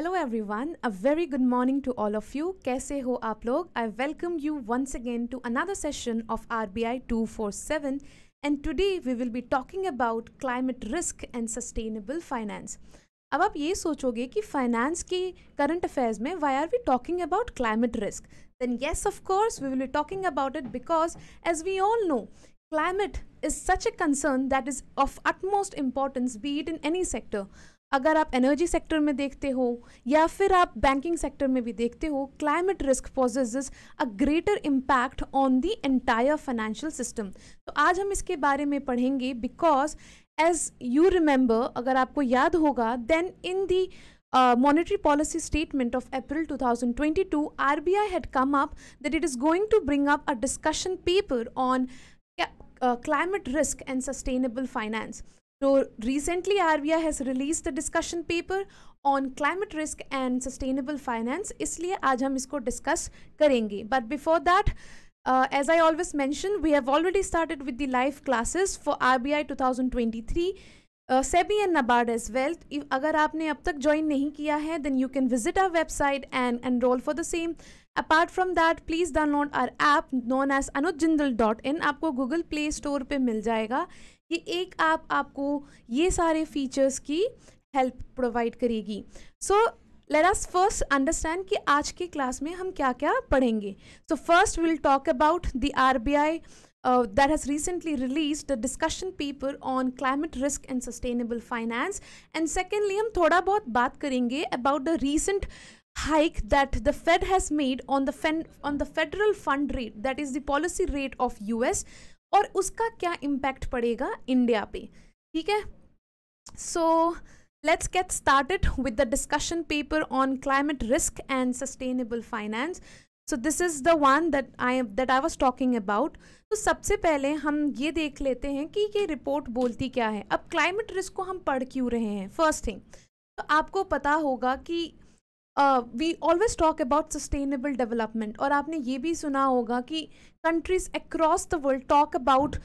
Hello everyone, a very good morning to all of you. Kaise ho aap log? I welcome you once again to another session of RBI 247 and today we will be talking about climate risk and sustainable finance. अब आप ये सोचोगे कि finance के current affairs में why are we talking about climate risk then yes of course we will be talking about it because as we all know climate is such a concern that is of utmost importance be it in any sector अगर आप energy sector में देखते हो या फिर आप banking sector में भी देखते हो climate risk poses a greater impact on the entire financial system तो आज हम इसके बारे में पढ़ेंगे बिकॉज एज यू रिमेंबर अगर आपको याद होगा then in the monetary policy statement of April 2022 twenty two had come up that it is going to bring up a discussion paper on climate risk and sustainable finance So recently RBI has released the discussion paper on climate risk and sustainable finance. इसलिए आज हम इसको discuss करेंगे. But before that, uh, as I always mention, we have already started with the live classes for RBI 2023. SEBI and NABARD as well अगर आपने अब तक join नहीं किया है then you can visit our website and enrol for the same apart from that please download our app known as Anuj dot in आपको Google play store पर मिल जाएगा ये एक ऐप आपको ये सारे फीचर्स की हेल्प प्रोवाइड करेगी so let us first understand कि आज के क्लास में हम क्या क्या पढ़ेंगे so first will talk about the R B I uh, that has recently released a discussion paper on climate risk and sustainable finance and secondly हम थोड़ा बहुत बात करेंगे about the recent hike that the fed has made on the fen- on the federal fund rate that is the policy rate of us और उसका क्या impact पड़ेगा India पे ठीक है so let's get started with the discussion paper on climate risk and sustainable finance so this is the one that I that I was talking about तो सबसे पहले हम ये देख लेते हैं कि ये रिपोर्ट बोलती क्या है अब क्लाइमेट रिस्क को हम पढ़ क्यों रहे हैं फर्स्ट थिंग तो आपको पता होगा कि we always talk about sustainable development और आपने ये भी सुना होगा कि countries across the world talk about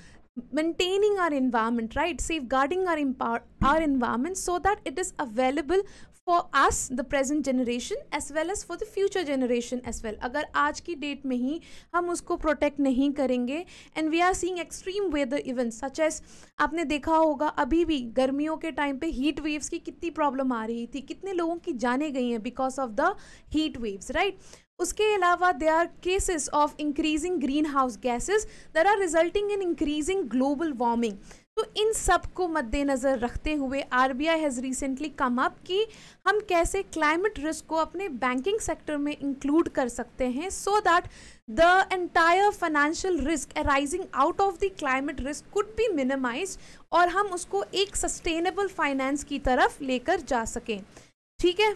maintaining our environment right safeguarding our empower our environment so that it is available for us the present generation as well as for the future generation as well अगर आज की date में ही हम उसको protect नहीं करेंगे and we are seeing extreme weather event such as आपने देखा होगा अभी भी गर्मियों के टाइम पे हीट वेव्स की कितनी प्रॉब्लम आ रही थी कितने लोगों की जाने गई हैं because of the heat waves right उसके अलावा they are cases of increasing green house gases that are resulting in increasing global warming तो इन सब को मद्देनज़र रखते हुए R B I has recently come up कि हम कैसे क्लाइमेट रिस्क को अपने बैंकिंग सेक्टर में इंक्लूड कर सकते हैं so that the entire financial risk arising out of the climate risk could be minimise और हम उसको एक सस्टेनेबल फाइनेंस की तरफ लेकर जा सकें ठीक है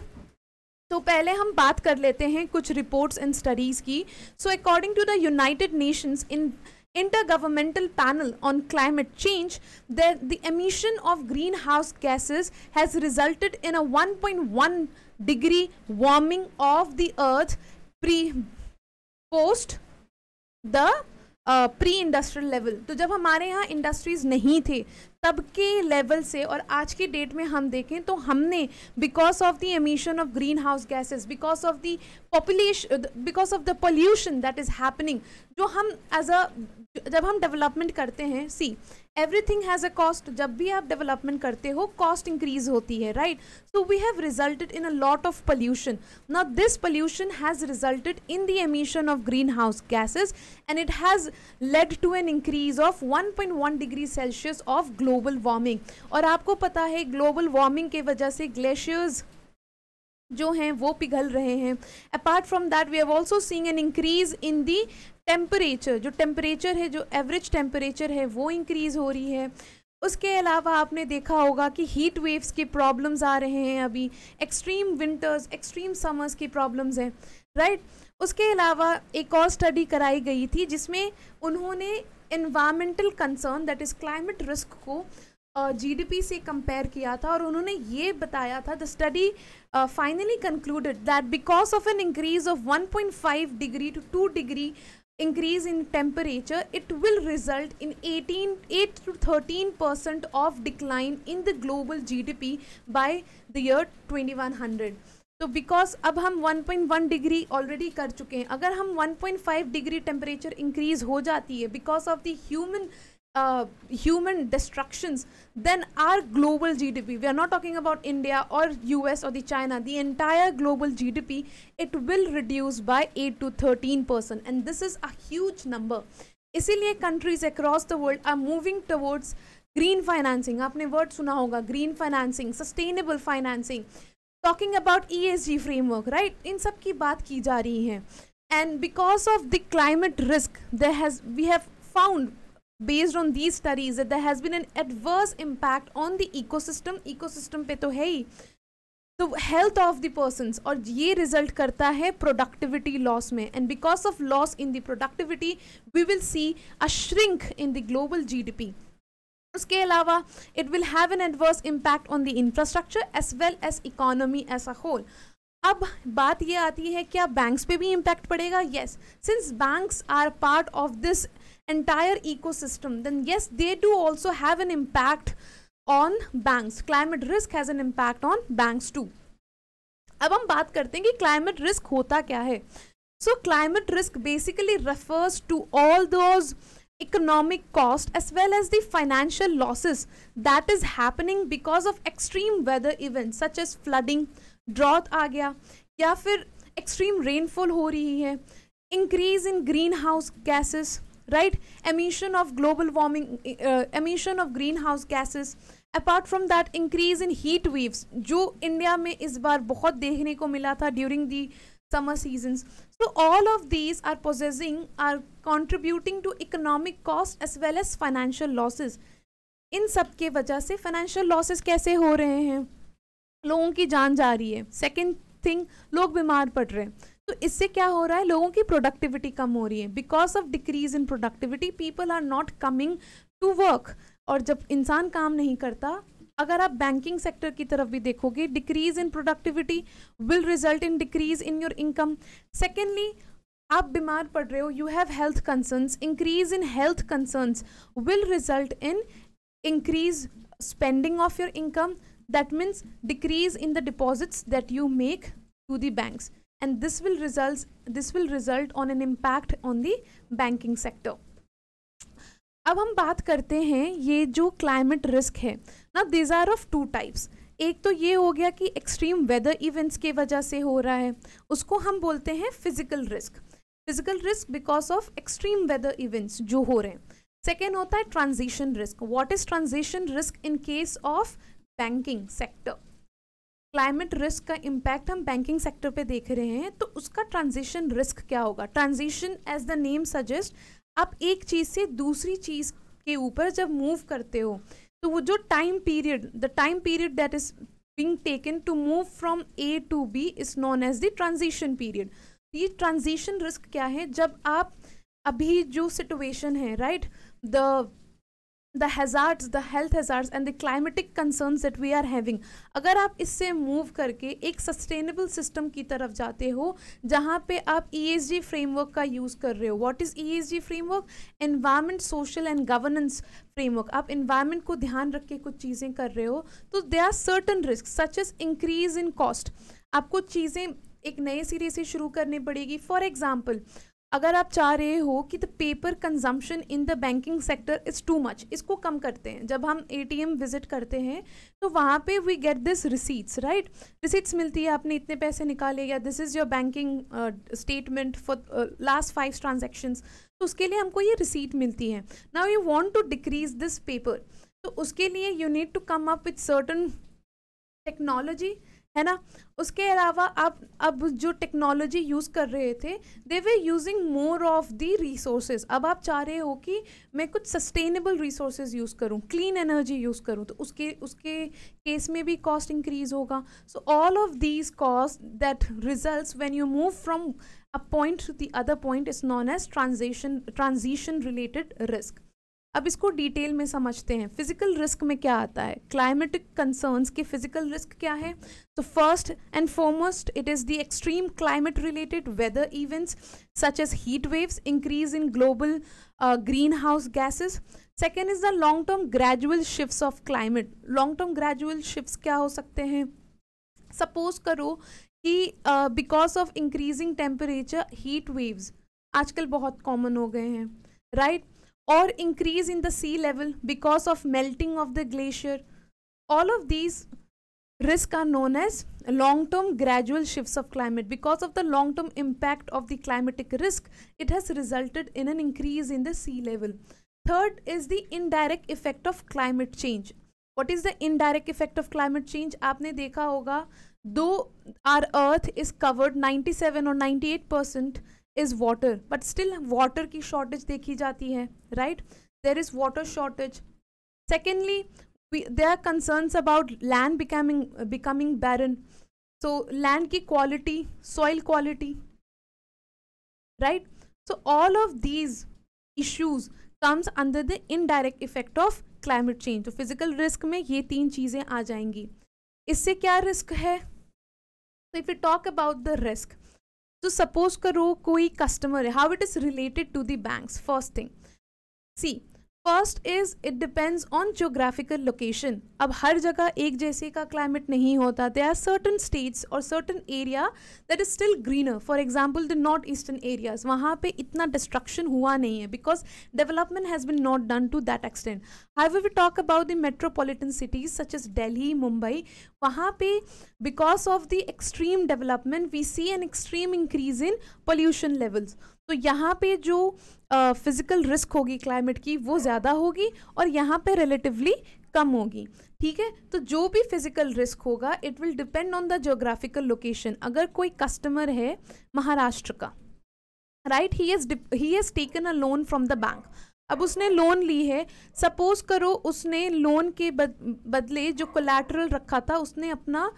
तो पहले हम बात कर लेते हैं कुछ रिपोर्ट्स एंड स्टडीज की so according to the United Nations in Intergovernmental Panel on Climate Change the emission of green house gases has resulted in a 1.1 degree warming of the earth pre post the pre industrial level तो जब हमारे यहाँ industries नहीं थे तब के level से और आज की डेट में हम देखें तो हमने because of the emission of green house gases because of the population because of the pollution that is happening जो हम एज अ जब हम डेवलपमेंट करते हैं see everything has a cost जब भी आप डेवलपमेंट करते हो कॉस्ट इंक्रीज होती है right so we have resulted in a lot of pollution not this pollution has resulted in the emission of green house gases and it has led to an increase of 1.1 degree Celsius of ग्लो global warming और आपको पता है global warming के वजह से glaciers जो हैं वो पिघल रहे हैं apart from that we have also seeing an increase in the temperature जो टेम्परेचर है जो एवरेज टेम्परेचर है वो इंक्रीज़ हो रही है उसके अलावा आपने देखा होगा कि हीट वेव्स के प्रॉब्लम्स आ रहे हैं अभी एक्सट्रीम विंटर्स एक्सट्रीम समर्स की प्रॉब्लम्स हैं राइट उसके अलावा एक और स्टडी कराई गई थी जिसमें उन्होंने environmental concern that is climate risk को जीडीपी uh, से कंपेयर किया था और उन्होंने ये बताया था the study finally concluded that because of an increase of 1.5 degree to two degree increase in temperature it will result in 18 8 to 13 percent of decline in the global gdp by the year 2100 तो because अब हम 1.1 degree already कर चुके हैं अगर हम 1.5 degree temperature increase हो जाती है बिकॉज ऑफ द्यूमन human destruction destructions then our global G D P we are not talking about India और यू एस और the China the entire global G D P it will reduce by eight to thirteen percent and this is a huge number इसीलिए countries across the world are moving towards green financing आपने word सुना होगा green financing sustainable financing talking about E S G framework right इन सब की बात की जा रही है and because of the climate risk they has we have found on these studies studies has been an adverse impact on the ecosystem ecosystem पे तो है ही तो हेल्थ ऑफ द पर्सनस और ये रिजल्ट करता है productivity loss में and because of loss in the productivity we will see a shrink in the global G D P उसके अलावा it will have an adverse impact on the infrastructure as well as economy as a whole अब बात ये आती है क्या banks पे भी इम्पैक्ट पड़ेगा yes since banks are part of this entire ecosystem then yes they do also have an impact on banks climate risk has an impact on banks too अब हम बात करते हैं कि क्लाइमेट रिस्क होता क्या है so climate risk basically refers to all those economic cost as well as the financial losses that is happening because of extreme weather events such as flooding drought आ गया या फिर extreme rainfall हो रही है increase in greenhouse gases right emission of global warming uh, emission of greenhouse gases Apart from that, increase in heat waves, जो India में इस बार बहुत देखने को मिला था during the summer seasons. So all of these are possessing are contributing to economic cost as well as financial losses. इन सब के वजह से फाइनेंशियल लॉसेस कैसे हो रहे हैं लोगों की जान जा रही है सेकंड थिंग लोग बीमार पड़ रहे हैं तो इससे क्या हो रहा है लोगों की प्रोडक्टिविटी कम हो रही है because of decrease in productivity people are not coming to work और जब इंसान काम नहीं करता अगर आप बैंकिंग सेक्टर की तरफ भी देखोगे decrease in productivity will result in decrease in your income secondly आप बीमार पड़ रहे हो you have health concerns increase in health concerns will result in increase spending of your income that means decrease in the deposits that you make to the banks and this will result this will result on an impact on the banking sector अब हम बात करते हैं ये जो climate risk है ना these are of two types एक तो ये हो गया कि एक्सट्रीम वेदर इवेंट्स के वजह से हो रहा है उसको हम बोलते हैं physical risk physical risk because of extreme weather events जो हो रहे हैं सेकेंड होता है transition risk what is transition risk in case of banking sector climate risk का इम्पैक्ट हम बैंकिंग सेक्टर पे देख रहे हैं तो उसका ट्रांजिशन रिस्क क्या होगा transition as the name suggest आप एक चीज़ से दूसरी चीज़ के ऊपर जब मूव करते हो तो वो जो time period the time period that is being taken to move from A to B is known as the transition period ये ट्रांजिशन रिस्क क्या है जब आप अभी जो सिटेशन है right the the hazards the health hazards and the climatic concerns that we are having अगर आप इससे मूव करके एक सस्टेनेबल सिस्टम की तरफ जाते हो जहाँ पे आप ई e फ्रेमवर्क का यूज़ कर रहे हो what is E framework environment social and governance framework आप इन्वायरमेंट को ध्यान रख के कुछ चीज़ें कर रहे हो तो they are certain risk such is increase in cost आपको चीज़ें एक नए सिरे से शुरू करनी पड़ेगी फॉर एग्ज़ाम्पल अगर आप चाह रहे हो कि the paper consumption in the banking sector is too much इसको कम करते हैं जब हम एम विजिट करते हैं तो वहाँ पे we get this receipts right receipts मिलती है आपने इतने पैसे निकाले या this is your banking statement for last five transactions तो उसके लिए हमको ये रिसीट मिलती है now you want to decrease this paper तो उसके लिए you need to come up with certain technology है ना उसके अलावा आप अब जो टेक्नोलॉजी यूज़ कर रहे थे they were using more of the resources अब आप चाह रहे हो कि मैं कुछ सस्टेनेबल रिसोर्सेज यूज़ करूँ क्लीन एनर्जी यूज़ करूँ तो उसके उसके केस में भी कॉस्ट इंक्रीज होगा so all of these cost that result when you move from a point to the other point is known as transition transition related risk अब इसको डिटेल में समझते हैं फिजिकल रिस्क में क्या आता है क्लाइमेटिक कंसर्न्स के फिजिकल रिस्क क्या है तो first and foremost it is the extreme climate related weather events such as heat waves increase in global green house gases second is the long term gradual shift of climate long term gradual shift क्या हो सकते हैं suppose करो कि because of increasing temperature heat waves आजकल बहुत common हो गए हैं right right? or increase in the sea level because of melting of the glacier. All of these risks are known as long-term gradual shifts of climate. Because of the long-term impact of the climatic risk, it has resulted in an increase in the sea level. Third is the indirect effect of climate change. What is the indirect effect of climate change? आपने देखा होगा, though our earth is covered 97 or 98 percent is water but still water की shortage देखी जाती है right there is water shortage secondly they are concern about land becoming becoming barren so land की quality soil quality right so all of these issues comes under the indirect effect of climate change तो physical risk में ये तीन चीज़ें आ जाएंगी इससे क्या risk है तो if you talk about the risk तो सपोज करो कोई कस्टमर है how it is related to the bank first thing see cost is it depends on geographical location अब हर जगह एक जैसे का क्लाइमेट नहीं होता दे आर सर्टन स्टेट्स और certain area that is still greener for example the north eastern areas वहाँ पे इतना डिस्ट्रक्शन हुआ नहीं है because development has bin not done to that extent high we talk about the metropolitan cities such is Delhi Mumbai वहाँ पे because of the extreme development we see an extreme increase in pollution levels तो यहाँ पे जो physical risk होगी climate की वो ज़्यादा होगी और यहाँ पे रिलेटिवली कम होगी ठीक है तो जो भी फिज़िकल रिस्क होगा it will depend on the geographical location अगर कोई कस्टमर है महाराष्ट्र का right he is he is taken a loan from the bank अब उसने लोन ली है सपोज करो उसने लोन के बद, बदले जो कोलेटरल रखा था उसने अपना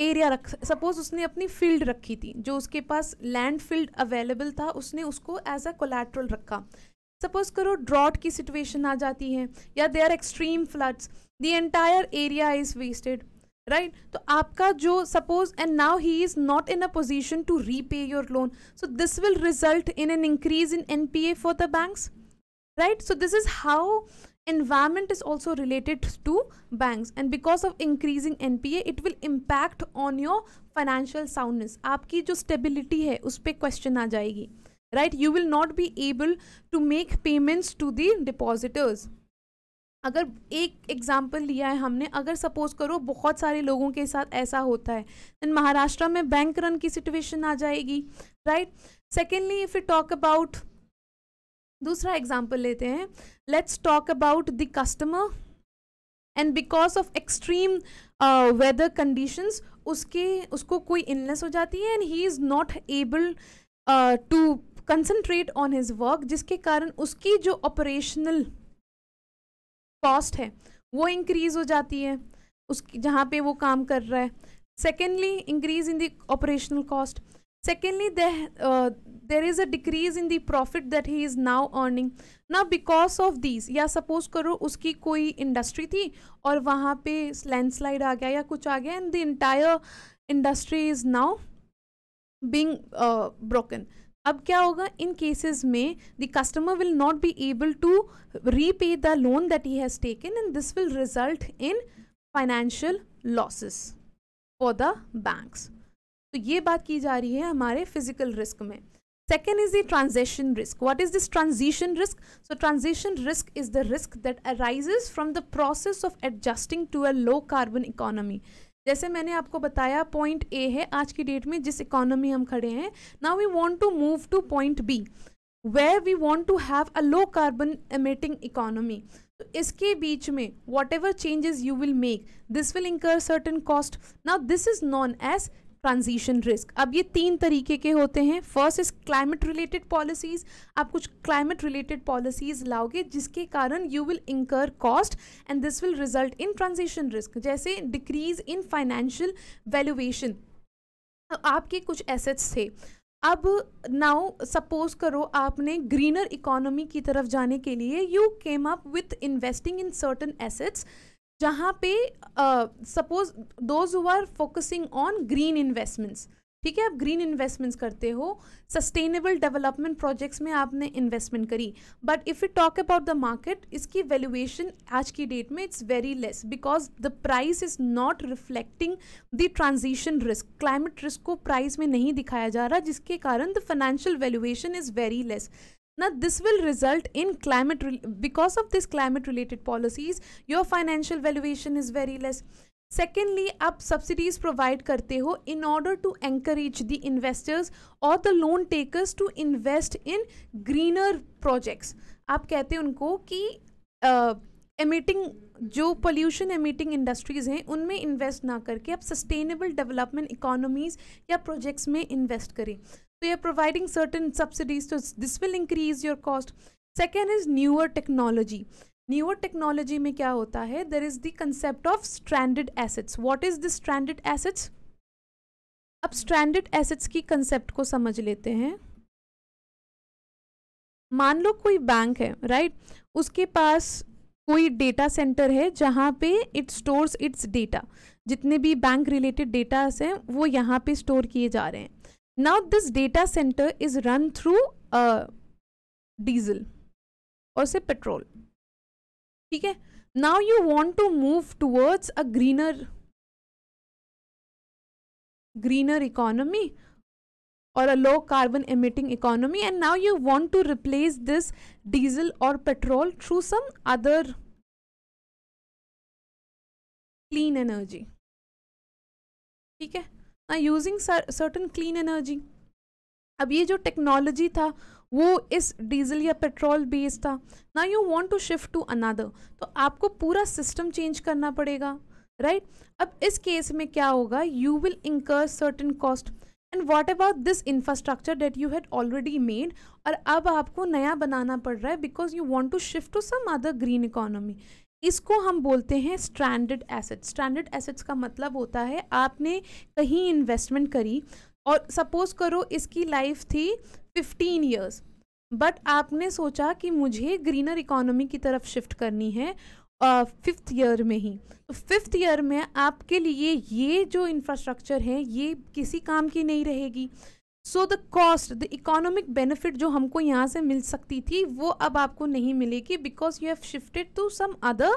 एरिया रख सपोज उसने अपनी फील्ड रखी थी जो उसके पास लैंड फील्ड अवेलेबल था उसने उसको एज अ कोलेट्रल रखा सपोज करो ड्रॉट की सिचुएशन आ जाती है या they are extreme floods the entire area is wasted right तो आपका जो suppose and now he is not in a position to repay your loan so this will result in an increase in N P A for the banks right so this is how environment is also related to banks and because of increasing npa it will impact on your financial soundness आपकी जो stability है उस पर question आ जाएगी right you will not be able to make payments to the depositors अगर एक example लिया है हमने अगर सपोज करो बहुत सारे लोगों के साथ ऐसा होता है देन महाराष्ट्र में बैंक रन की सिचुएशन आ जाएगी right secondly if you talk about दूसरा एग्जाम्पल लेते हैं let's talk about the customer and because of extreme weather conditions उसके उसको कोई इलनेस हो जाती है and he is not able to concentrate on his work जिसके कारण उसकी जो ऑपरेशनल कॉस्ट है वो इंक्रीज हो जाती है उस जहाँ पे वो काम कर रहा है secondly increase in the operational cost secondly there uh, there is a decrease in the profit that he is now earning now because of these ya suppose karo uski koi industry thi aur wahan pe landslide aa gaya ya kuch aa gaya and the entire industry is now being uh, broken ab kya hoga in cases mein the customer will not be able to repay the loan that he has taken and this will result in financial losses for the banks तो ये बात की जा रही है हमारे physical risk में second is the transaction risk what is this transition risk so transaction risk is the risk that arises from the process of adjusting to a low carbon economy जैसे मैंने आपको बताया पॉइंट ए है आज की date में जिस economy हम खड़े हैं now we want to move to point B where we want to have a low carbon emitting economy तो इसके बीच में whatever changes you will make this will incur certain cost now this is known as transition risk अब ये तीन तरीके के होते हैं first is climate related policies आप कुछ क्लाइमेट रिलेटेड पॉलिसीज़ लाओगे जिसके कारण you will incur cost and this will result in transition risk जैसे डिक्रीज इन फाइनेंशियल वैल्यूएशन आपके कुछ एसेट्स थे अब नाउ सपोज करो आपने ग्रीनर इकोनॉमी की तरफ जाने के लिए you came up with investing in certain assets जहाँ पे suppose those who are focusing on green investments ठीक है आप ग्रीन इन्वेस्टमेंट्स करते हो सस्टेनेबल डेवलपमेंट प्रोजेक्ट्स में आपने इन्वेस्टमेंट करी but if you talk about the market इसकी वैल्यूएशन आज की डेट में it's very less because the price is not reflecting the transition risk climate risk को प्राइस में नहीं दिखाया जा रहा जिसके कारण the financial valuation is very less Now, this will result in climate, because of this climate related policies, your financial valuation is very less. Secondly आप subsidies provide करते हो in order to encourage the investors और the loan takers to invest in greener projects आप कहते हैं उनको कि emitting uh, जो पोल्यूशन एमिटिंग इंडस्ट्रीज़ हैं उनमें इन्वेस्ट ना करके आप सस्टेनेबल डेवलपमेंट इकोनॉमीज़ या प्रोजेक्ट्स में इन्वेस्ट करें So you're providing certain subsidies, so this will increase your cost. Second is newer technology. newer technology mein kya hota hai there is the concept of stranded assets what is this stranded assets अब stranded assets की concept को समझ लेते हैं मान लो कोई bank है right right? उसके पास कोई डेटा सेंटर है जहाँ पे इट स्टोर्स इट्स डेटा जितने भी बैंक रिलेटेड डेटास हैं वो यहाँ पे स्टोर किए जा रहे हैं Now this data center is run through a diesel or say petrol. Okay? Now you want to move towards a greener greener economy or a low carbon emitting economy and now you want to replace this diesel or petrol through some other clean energy. Okay? Using certain clean energy अब ये जो technology था वो इस diesel या petrol based था ना you want to shift to another तो आपको पूरा सिस्टम चेंज करना पड़ेगा राइट right? अब इस केस में क्या होगा you will incur certain cost and what about this infrastructure that you had already made और अब आपको नया बनाना पड़ रहा है because you want to shift to some other green economy इसको हम बोलते हैं स्ट्रैंडेड एसेट्स स्ट्रैंडेड एसेट्स का मतलब होता है आपने कहीं इन्वेस्टमेंट करी और सपोज करो इसकी लाइफ थी फिफ्टीन ईयर्स बट आपने सोचा कि मुझे ग्रीनर इकोनॉमी की तरफ शिफ्ट करनी है फिफ्थ uh, ईयर में ही तो फिफ्थ ईयर में आपके लिए ये जो इंफ्रास्ट्रक्चर है ये किसी काम की नहीं रहेगी so the cost the economic benefit जो हमको यहाँ से मिल सकती थी वो अब आपको नहीं मिलेगी because you have shifted to some other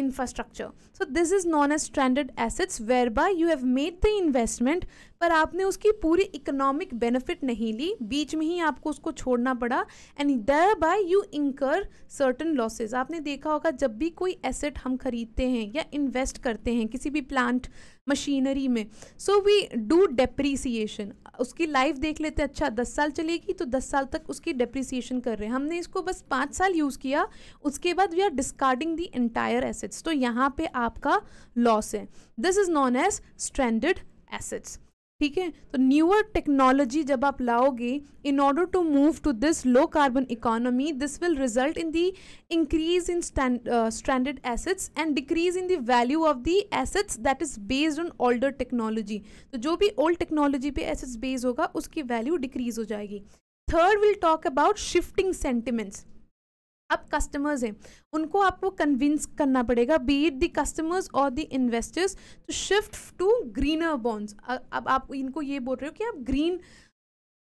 infrastructure so this is known as standard assets whereby you have made the investment पर आपने उसकी पूरी इकोनॉमिक बेनिफिट नहीं ली बीच में ही आपको उसको छोड़ना पड़ा and thereby you incur certain losses आपने देखा होगा जब भी कोई एसेट हम खरीदते हैं या इन्वेस्ट करते हैं किसी भी प्लांट मशीनरी में सो वी डू डेप्रिसिएशन उसकी लाइफ देख लेते हैं अच्छा दस साल चलेगी तो दस साल तक उसकी डेप्रिसिएशन कर रहे हैं हमने इसको बस पाँच साल यूज़ किया उसके बाद we are discarding the entire assets तो यहाँ पे आपका लॉस है this is known as standard assets ठीक है तो न्यूअर टेक्नोलॉजी जब आप लाओगे in order to move to this low carbon economy this will result in the increase in standard assets and decrease in the value of the assets that is based on older technology तो जो भी old technology पे assets based होगा उसकी value decrease हो जाएगी third will talk about shifting sentiments अब customers हैं उनको आपको कन्विंस करना पड़ेगा बी इट द कस्टमर्स और the investors to shift to greener bonds अब आप इनको ये बोल रहे हो कि आप ग्रीन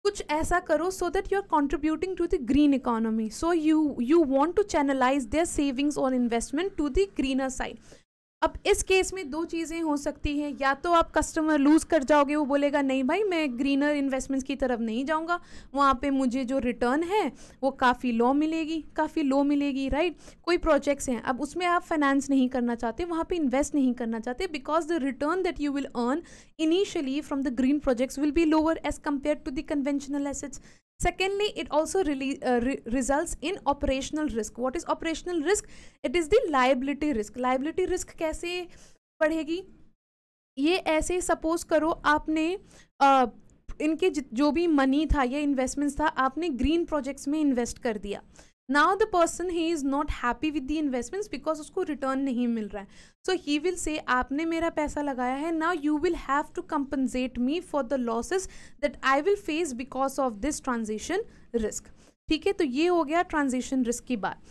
कुछ ऐसा करो so that you are contributing to the green economy so you you want to channelize their savings और investment to the greener side अब इस केस में दो चीज़ें हो सकती हैं या तो आप कस्टमर लूज़ कर जाओगे वो बोलेगा नहीं भाई मैं ग्रीनर इन्वेस्टमेंट्स की तरफ नहीं जाऊँगा वहाँ पे मुझे जो रिटर्न है वो काफ़ी लो मिलेगी काफ़ी लो मिलेगी राइट कोई प्रोजेक्ट्स हैं अब उसमें आप फाइनेंस नहीं करना चाहते वहाँ पर इन्वेस्ट नहीं करना चाहते because the return that you will earn initially from the green projects will be lower as compare to the conventional assets Secondly, it also really, uh, re results in operational risk. What is operational risk? It is the liability risk. Liability risk kaise बढ़ेगी ye aise suppose karo aapne uh, इनके जो भी money था या investments था आपने green projects में invest कर दिया now the person he is not happy with the investments because उसको रिटर्न नहीं मिल रहा है सो ही विल से आपने मेरा पैसा लगाया है now you will have to compensate me for the losses that I will face because of this transaction risk ठीक है तो ये हो गया ट्रांजेक्शन रिस्क की बात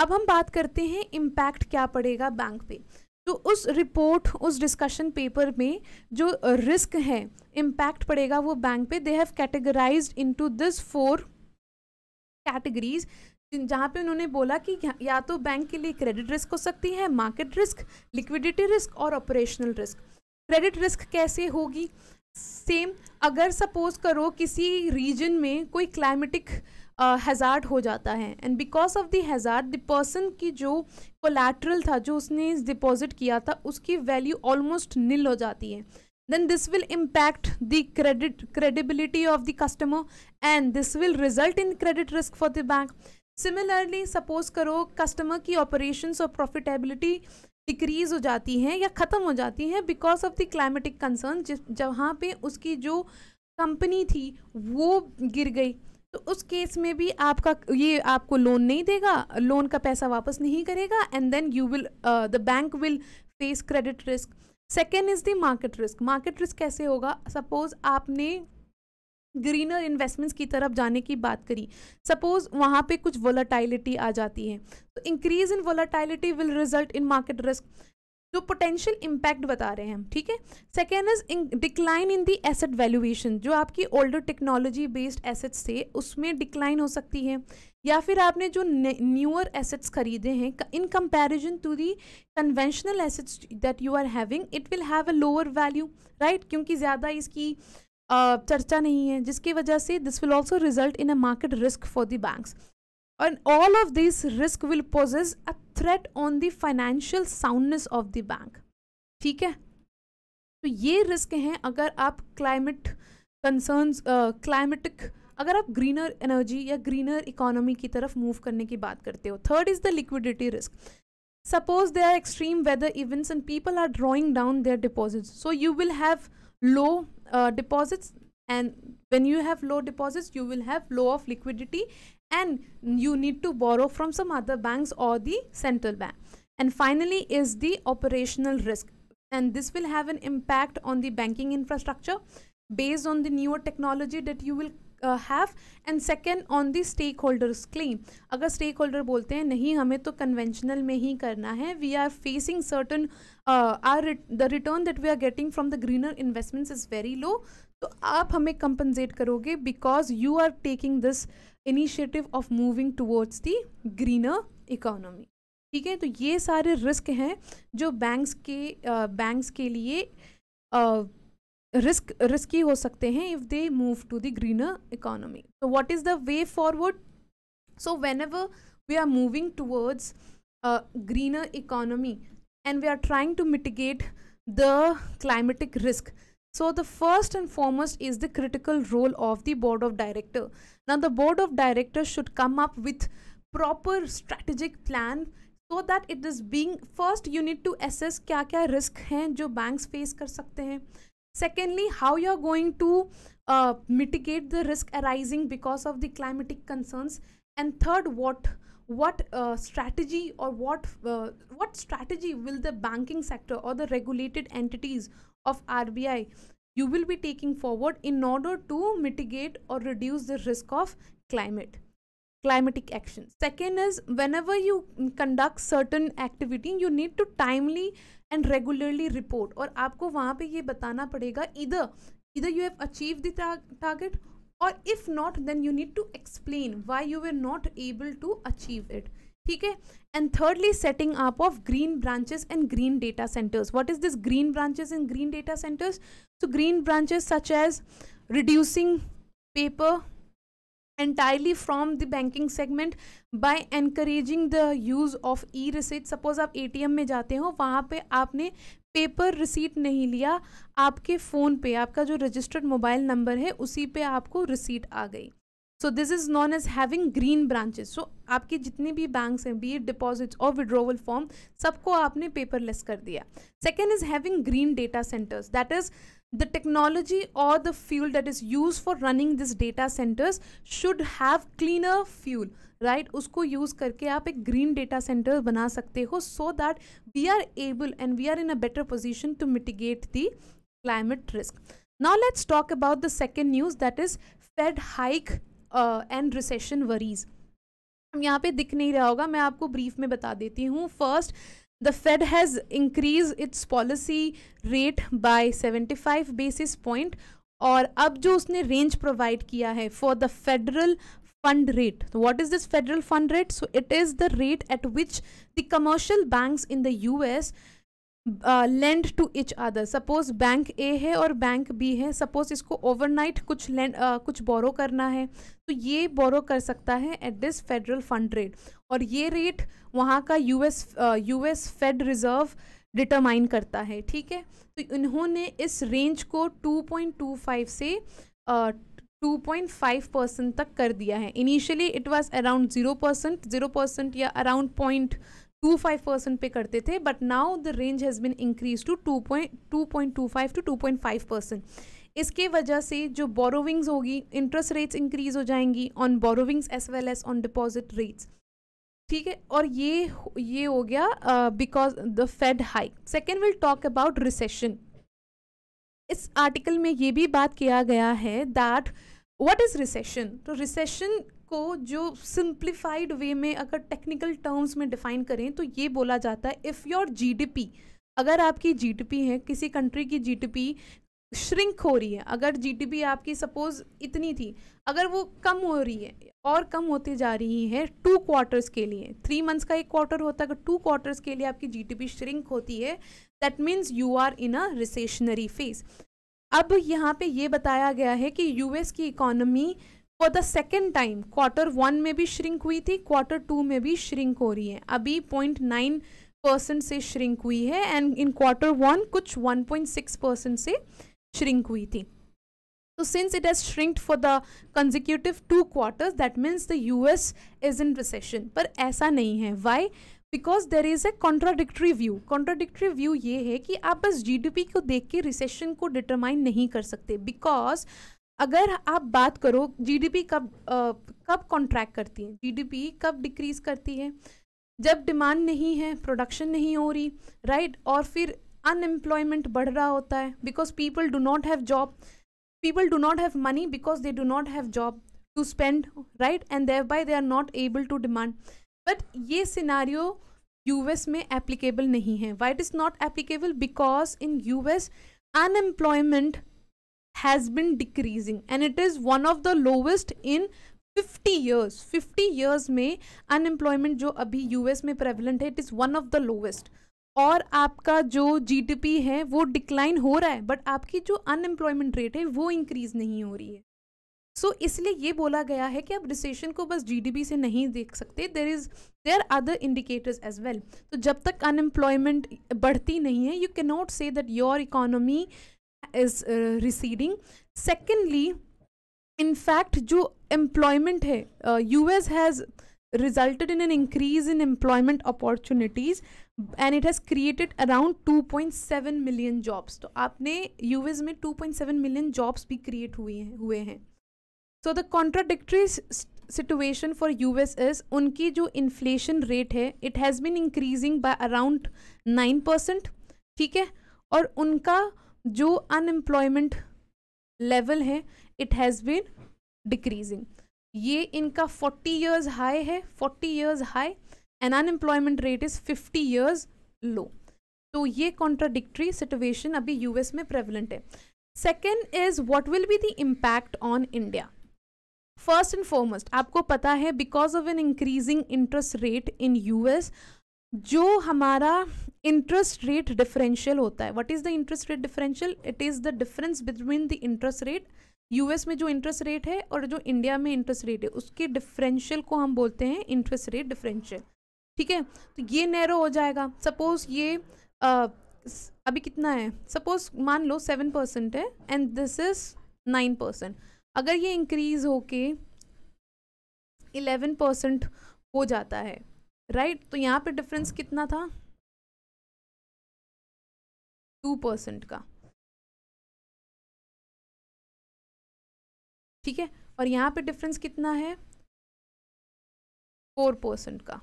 अब हम बात करते हैं इम्पैक्ट क्या पड़ेगा बैंक पे तो उस रिपोर्ट उस डिस्कशन पेपर में जो रिस्क है इम्पैक्ट पड़ेगा वो बैंक पे they have categorize into this four categories जहाँ पे उन्होंने बोला कि या तो बैंक के लिए क्रेडिट रिस्क हो सकती है मार्केट रिस्क लिक्विडिटी रिस्क और ऑपरेशनल रिस्क क्रेडिट रिस्क कैसे होगी सेम अगर सपोज करो किसी रीजन में कोई क्लाइमेटिक हैज़ार्ड uh, हो जाता है and because of the hazard the person की जो कोलेट्रल था जो उसने डिपॉजिट किया था उसकी वैल्यू ऑलमोस्ट नील हो जाती है then this will impact the credit credibility of the customer and this will result in credit risk for the bank similarly suppose करो कस्टमर की ऑपरेशन और प्रॉफिटेबिलिटी डिक्रीज हो जाती हैं या ख़त्म हो जाती हैं because of the climatic concern जिस जहाँ पर उसकी जो कंपनी थी वो गिर गई तो उस केस में भी आपका ये आपको लोन नहीं देगा लोन का पैसा वापस नहीं करेगा and then you will the bank will face credit risk second is the market risk market risk कैसे होगा सपोज आपने ग्रीनर इन्वेस्टमेंट्स की तरफ जाने की बात करी सपोज वहाँ पे कुछ वोलाटाइलिटी आ जाती है तो increase in volatility will result in market risk जो पोटेंशियल इम्पैक्ट बता रहे हैं हम ठीक है second is decline in the asset valuation जो आपकी ओल्डर टेक्नोलॉजी बेस्ड एसेट्स थे उसमें डिक्लाइन हो सकती है या फिर आपने जो न्यूअर एसेट्स खरीदे हैं in comparison to the conventional assets that you are having it will have a lower value right क्योंकि ज़्यादा इसकी uh, चर्चा नहीं है जिसकी वजह से this will also result in a market risk for the banks and all of this risk will poses a threat on the financial soundness of the bank ठीक है तो ये रिस्क हैं अगर आप क्लाइमेट कंसर्न्स क्लाइमेटिक अगर आप greener energy या ग्रीनर इकोनॉमी की तरफ मूव करने की बात करते हो third is the liquidity risk suppose there are extreme weather events and people are drawing down their deposits so you will have low uh, deposits and when you have low deposits you will have low of liquidity and you need to borrow from some other banks or the central bank and finally is the operational risk and this will have an impact on the banking infrastructure based on the newer technology that you will uh, have. And second, on the stakeholders' claim. Claim अगर stakeholder holder बोलते हैं नहीं हमें तो conventional में ही करना है we are facing certain uh, our ret- the return that we are getting from the greener investments is very low तो आप हमें कंपनसेट करोगे because you are taking this initiative of moving towards the greener economy ठीक है तो ये सारे risk हैं जो बैंक्स के बैंक्स uh, के लिए रिस्क uh, रिस्की हो सकते हैं if they move to the greener economy तो what is the way forward so whenever we are moving towards greener economy and we are trying to mitigate the climatic risk. So the first and foremost is the critical role of the board of director. Now the board of directors should come up with proper strategic plan so that it is being first you need to assess kya kya risk हैं jo banks face कर सकते secondly how you are going to uh, mitigate the risk arising because of the climatic concerns and third what what uh, strategy or what uh, what strategy will the banking sector or the regulated entities of RBI you will be taking forward in order to mitigate or reduce the risk of climate climatic action second is whenever you conduct certain activity you need to timely and regularly report Or आपको वहाँ पे ये बताना पड़ेगा either either you have achieved the target और if not then you need to explain why you were not able to achieve it ठीक है and thirdly setting up of green branches and green data centres what is this green branches and green data centres so green branches such as reducing paper entirely from the banking segment by encouraging the use of e receipt suppose आप ATM में जाते हो वहाँ पे आपने paper receipt नहीं लिया आपके फ़ोन पे आपका जो रजिस्टर्ड मोबाइल नंबर है उसी पे आपको रिसीट आ गई so this is known as having green branches so आपकी जितनी भी बैंक्स हैं बी डिपॉजिट्स और विड्रोवल फॉर्म सबको आपने पेपरलेस कर दिया second is having green data centres that is the technology और the fuel that is use for running this data centres should have cleaner fuel right right? उसको use करके आप एक ग्रीन डेटा सेंटर बना सकते हो so that we are able and we are in a better position to mitigate the climate risk now let's talk about the second news that is Fed hike and recession worries यहाँ पे दिख नहीं रहा होगा मैं आपको brief में बता देती हूँ first the Fed has increase its policy rate by 75 basis point और अब जो उसने रेंज प्रोवाइड किया है for the federal fund rate. So what is this federal fund rate? So it is the rate at which the commercial banks in the US Uh, lend to each other. Suppose bank A है और bank B है Suppose इसको overnight कुछ lend uh, कुछ बोरो करना है तो ये बोरो कर सकता है at this federal fund rate और ये रेट वहाँ का US US Fed Reserve determine करता है ठीक है तो इन्होंने इस रेंज को 2.25 से uh, 2.5 परसेंट तक कर दिया है initially it was around zero percent zero percent या around point two five percent पे करते थे but now the range has been increase to two point two point two five to two point five percent इसके वजह से जो borrowings होगी interest rates increase हो जाएंगी on borrowings as well as on deposit rates ठीक है और ये ये हो गया because the Fed hike second will talk about recession इस आर्टिकल में ये भी बात किया गया है दैट वट इज़ रिसेशन तो रिसेशन को जो सिंप्लीफाइड वे में अगर टेक्निकल टर्म्स में डिफाइन करें तो ये बोला जाता है इफ़ योर जीडीपी अगर आपकी जीडीपी है किसी कंट्री की जीडीपी श्रिंक हो रही है अगर जीडीपी आपकी सपोज इतनी थी अगर वो कम हो रही है और कम होती जा रही है टू क्वार्टर्स के लिए थ्री मंथ्स का एक क्वार्टर होता है अगर टू क्वार्टर्स के लिए आपकी पी श्रिंक होती है that means you are in a recessionary phase अब यहाँ पे ये बताया गया है कि यूएस की economy for the second time quarter one में भी श्रिंक हुई थी क्वार्टर टू में भी श्रिंक हो रही है अभी पॉइंट नाइन परसेंट से श्रिंक हुई है एंड इन क्वार्टर वन कुछ वन पॉइंट सिक्स परसेंट से श्रिंक हुई थी तो since it has shrink for the consecutive two quarter that means the U S is in recession पर ऐसा नहीं है why because there is a contradictory view contradictory view ये है कि आप बस पी को देख के रिसेशन को डिटरमाइन नहीं कर सकते बिकॉज अगर आप बात करो जी कब आ, कब कॉन्ट्रैक्ट करती है पी कब डिक्रीज करती है जब डिमांड नहीं है प्रोडक्शन नहीं हो रही राइट right? और फिर अनएम्प्लॉयमेंट बढ़ रहा होता है because people do not have job people do not have money because they do not have job to spend right and thereby they are not able to demand but ये scenario US में applicable नहीं है why it is not applicable because in US unemployment has been decreasing and it is one of the lowest in fifty years fifty years में unemployment जो अभी US में prevalent है it is one of the lowest और आपका जो GDP है वो डिक्लाइन हो रहा है बट आपकी जो अनएम्प्लॉयमेंट रेट है वो इंक्रीज नहीं हो रही है सो इसलिए ये बोला गया है कि आप रिसेशन को बस जी से नहीं देख सकते there is there other indicators as well तो जब तक अनएम्प्लॉयमेंट बढ़ती नहीं है you can not say that your economy is receding secondly in fact जो एम्प्लॉयमेंट है U S has in an increase in employment opportunities and it has created around two point seven million jobs तो आपने U S में two point seven million jobs भी create हुए हैं हुए हैं so the contradictory situation for U S is उनकी जो इन्फ्लेशन रेट है it has been increasing by around nine percent ठीक है और उनका जो अनएम्प्लॉयमेंट लेवल है इट हैज़ बीन डिक्रीजिंग ये इनका फोर्टी ईयर्स हाई है forty years high and unemployment rate is fifty years low तो ये कॉन्ट्राडिक्ट्री सिटुएशन अभी यू एस में प्रेवलेंट है second is what will be the impact on India first and foremost आपको पता है because of an increasing interest rate in US जो हमारा इंटरेस्ट रेट डिफरेंशियल होता है what is the interest rate differential it is the difference between the interest rate US में जो interest rate है और जो इंडिया में इंटरेस्ट रेट है उसके डिफरेंशियल को हम बोलते हैं इंटरेस्ट रेट डिफरेंशियल ठीक है तो ये नैरो हो जाएगा सपोज ये आ, अभी कितना है सपोज मान लो सेवन परसेंट है and this is nine percent अगर ये इंक्रीज़ होके 11 परसेंट हो जाता है राइट तो यहाँ पे डिफरेंस कितना था टू परसेंट का ठीक है और यहाँ पे डिफरेंस कितना है फोर परसेंट का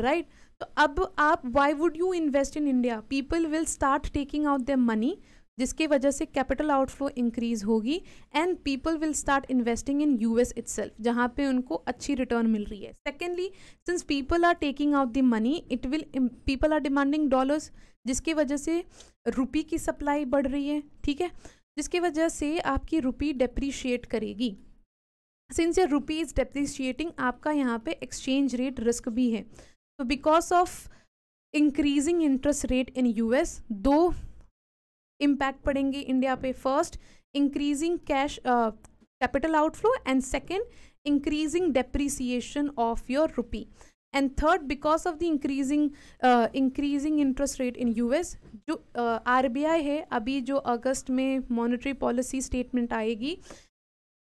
राइट right? तो अब आप why would you invest in India people will start taking out the money जिसकी वजह से कैपिटल आउटफ्लो इंक्रीज होगी and people will start investing in U S itself जहाँ पे उनको अच्छी रिटर्न मिल रही है secondly since people are taking out the money it will people are demanding dollars जिसकी वजह से रुपी की सप्लाई बढ़ रही है ठीक है जिसकी वजह से आपकी रुपी डेप्रीशिएट करेगी सिंस ये रुपी इज़ डेप्रिशिएटिंग आपका यहाँ पे एक्सचेंज रेट रिस्क भी है तो because of increasing interest rate in US दो इम्पैक्ट पड़ेंगे इंडिया पे first increasing cash capital outflow and second increasing depreciation of your rupee and third because of the increasing increasing interest rate in U S जो R B I है अभी जो अगस्त में monetary policy statement आएगी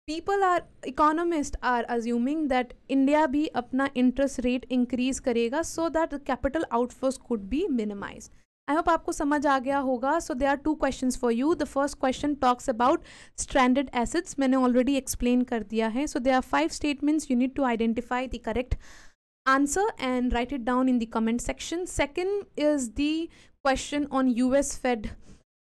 people are economists are assuming that India भी अपना interest rate increase करेगा so that capital outflows could be minimized I hope आपको समझ आ गया होगा so they are two question for you the first question talks about stranded assets मैंने already explain कर दिया है so they are five statements you need to identify the correct answer and write it down in the comment section second is the question on U S fed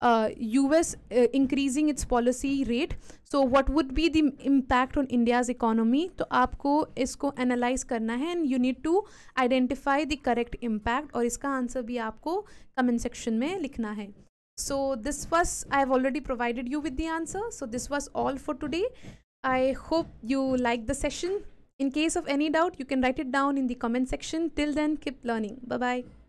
uh, US uh, increasing its policy rate. So what would be the impact on India's economy? you आपको to analyze this. and you need to identify the correct impact and इसका answer in the comment section में So this was I have already provided you with the answer. So this was all for today. I hope you like the session. In case of any doubt, you can write it down in the comment section. Till then, keep learning. Bye bye.